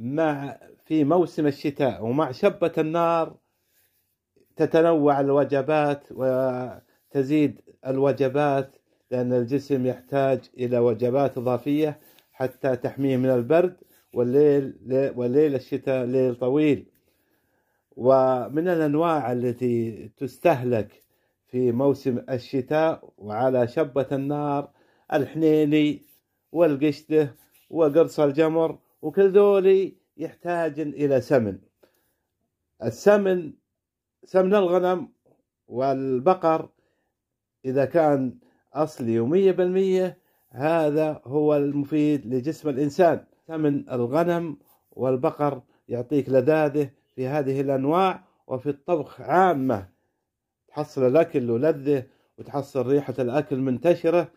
مع في موسم الشتاء ومع شبة النار تتنوع الوجبات وتزيد الوجبات لأن الجسم يحتاج إلى وجبات إضافية حتى تحميه من البرد والليل والليل الشتاء ليل طويل ومن الأنواع التي تستهلك في موسم الشتاء وعلى شبة النار الحنيني والقشدة وقرص الجمر وكل ذولي يحتاج إلى سمن السمن سمن الغنم والبقر إذا كان أصلي ومية بالمية هذا هو المفيد لجسم الإنسان سمن الغنم والبقر يعطيك لذاذه في هذه الأنواع وفي الطبخ عامة تحصل الأكل ولذه وتحصل ريحة الأكل منتشرة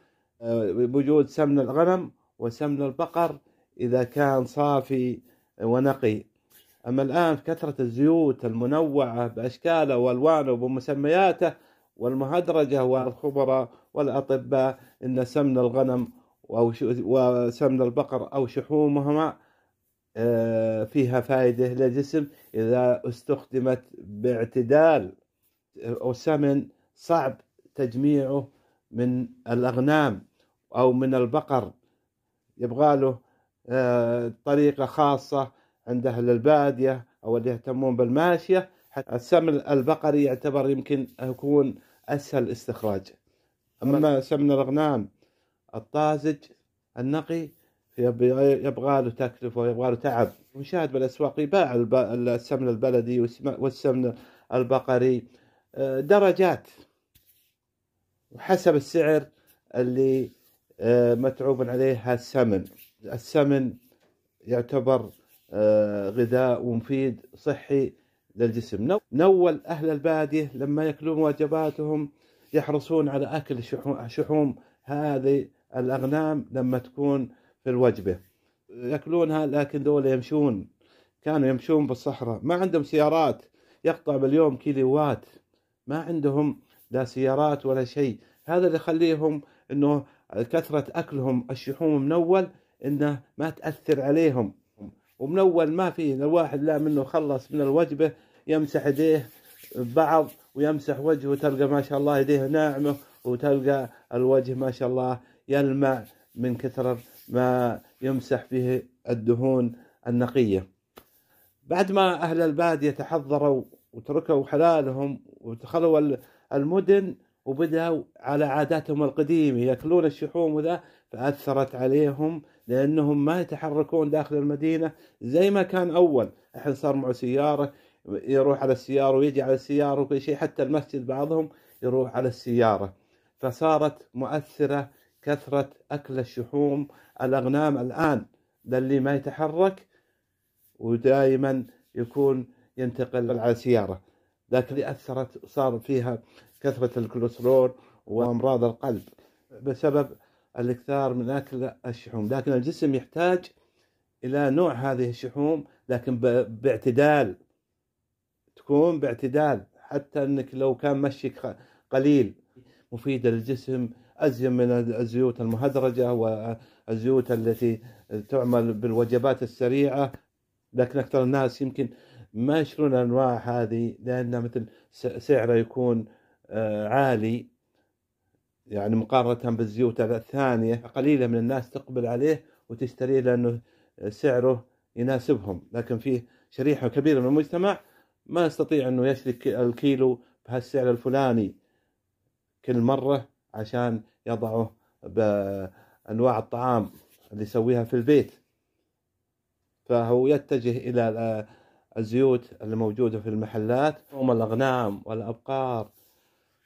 آه، بوجود سمن الغنم وسمن البقر إذا كان صافي ونقي أما الآن كثرة الزيوت المنوعة بأشكاله وألوانه وبمسمياته والمهدرجة والخبراء والأطباء إن سمن الغنم أو وسمن البقر أو شحومهما آه، فيها فائدة للجسم إذا استخدمت باعتدال سمن صعب تجميعه من الأغنام أو من البقر يبغى له آه، طريقة خاصة عند أهل البادية أو اللي يهتمون بالماشية السمن البقري يعتبر يمكن يكون أسهل استخراج أما سمن الأغنام الطازج النقي يبغى له تكلفة ويبغى له تعب ونشاهد بالأسواق يباع السمن البلدي والسمن البقري آه، درجات وحسب السعر اللي آه، متعوب عليه السمن السمن يعتبر آه، غذاء ومفيد صحي للجسم نول أهل البادية لما يأكلون وجباتهم يحرصون على أكل شحوم هذه الأغنام لما تكون في الوجبة يأكلونها لكن دول يمشون كانوا يمشون بالصحراء ما عندهم سيارات يقطع باليوم كيلوات ما عندهم لا سيارات ولا شيء هذا اللي يخليهم انه كثرة اكلهم الشحوم منول انه ما تاثر عليهم ومن اول ما في الواحد لا منه خلص من الوجبه يمسح يديه بعض ويمسح وجهه تلقى ما شاء الله يديه ناعمه وتلقى الوجه ما شاء الله يلمع من كثر ما يمسح به الدهون النقيه بعد ما اهل الباديه تحضروا وتركوا حلالهم ودخلوا المدن وبدأوا على عاداتهم القديمة يأكلون الشحوم وذا فأثرت عليهم لأنهم ما يتحركون داخل المدينة زي ما كان أول الحين صار معه سيارة يروح على السيارة ويجي على السيارة وكل شيء حتى المسجد بعضهم يروح على السيارة فصارت مؤثرة كثرة أكل الشحوم الأغنام الآن للي ما يتحرك ودائما يكون ينتقل على سيارة لكن أثرت صار فيها كثرة الكوليسترول وأمراض القلب بسبب الاكثار من أكل الشحوم لكن الجسم يحتاج إلى نوع هذه الشحوم لكن باعتدال تكون باعتدال حتى أنك لو كان مشيك قليل مفيدة للجسم أزين من الزيوت المهدرجة والزيوت التي تعمل بالوجبات السريعة لكن أكثر الناس يمكن ما يشترون الانواع هذه لانه مثل سعره يكون آه، عالي يعني مقارنه بالزيوت الثانيه قليله من الناس تقبل عليه وتشتريه لانه سعره يناسبهم لكن في شريحه كبيره من المجتمع ما يستطيع انه يشتري الكيلو بهالسعر الفلاني كل مره عشان يضعه بانواع الطعام اللي يسويها في البيت فهو يتجه الى آه، الزيوت الموجودة في المحلات هم الأغنام والأبقار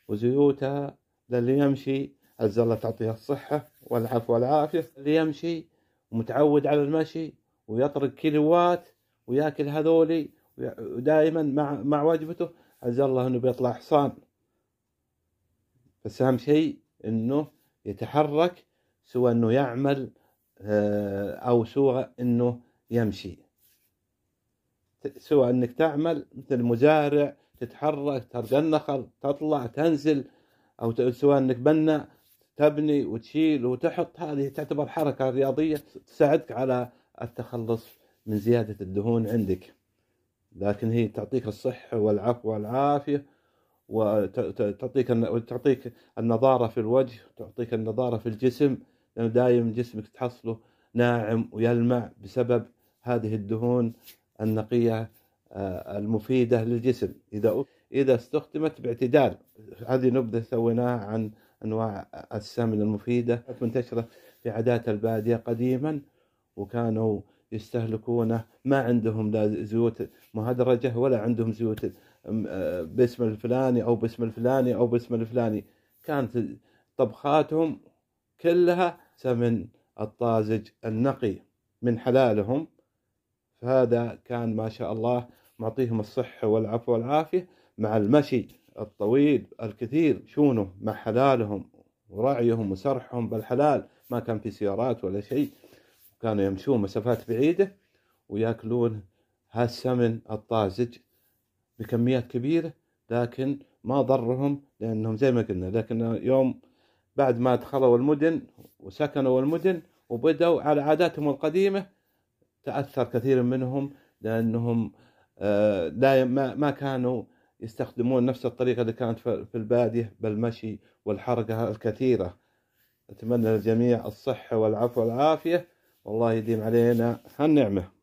وزيوتها للي يمشي الزلة تعطيها الصحة والعفو والعافية اللي يمشي ومتعود على المشي ويطرق كيلوات وياكل هذولي ودائما مع مع وجبته عز الله انه بيطلع حصان بس اهم شيء انه يتحرك سواء انه يعمل آه، او سواء انه يمشي سواء انك تعمل مثل مزارع تتحرك ترقى النخل تطلع تنزل او سواء انك بنى تبني وتشيل وتحط هذه تعتبر حركه رياضيه تساعدك على التخلص من زياده الدهون عندك لكن هي تعطيك الصحه والعفو والعافيه وتعطيك تعطيك النضاره في الوجه وتعطيك النضاره في الجسم لانه دايم جسمك تحصله ناعم ويلمع بسبب هذه الدهون النقية آه، المفيدة للجسم إذا إذا استخدمت باعتدال هذه نبذة سويناها عن أنواع السمن المفيدة منتشرة في عادات البادية قديما وكانوا يستهلكونه ما عندهم لا زيوت مهدرجة ولا عندهم زيوت آه، باسم الفلاني أو باسم الفلاني أو باسم الفلاني كانت طبخاتهم كلها سمن الطازج النقي من حلالهم فهذا كان ما شاء الله معطيهم الصحة والعفو والعافية مع المشي الطويل الكثير شونه مع حلالهم ورعيهم وسرحهم بالحلال ما كان في سيارات ولا شيء كانوا يمشون مسافات بعيدة وياكلون هالسمن الطازج بكميات كبيرة لكن ما ضرهم لأنهم زي ما قلنا لكن يوم بعد ما دخلوا المدن وسكنوا المدن وبدأوا على عاداتهم القديمة تأثر كثير منهم لأنهم آه، لا ما كانوا يستخدمون نفس الطريقة اللي كانت في البادية بالمشي والحركة الكثيرة أتمنى للجميع الصحة والعفو والعافية والله يديم علينا هالنعمة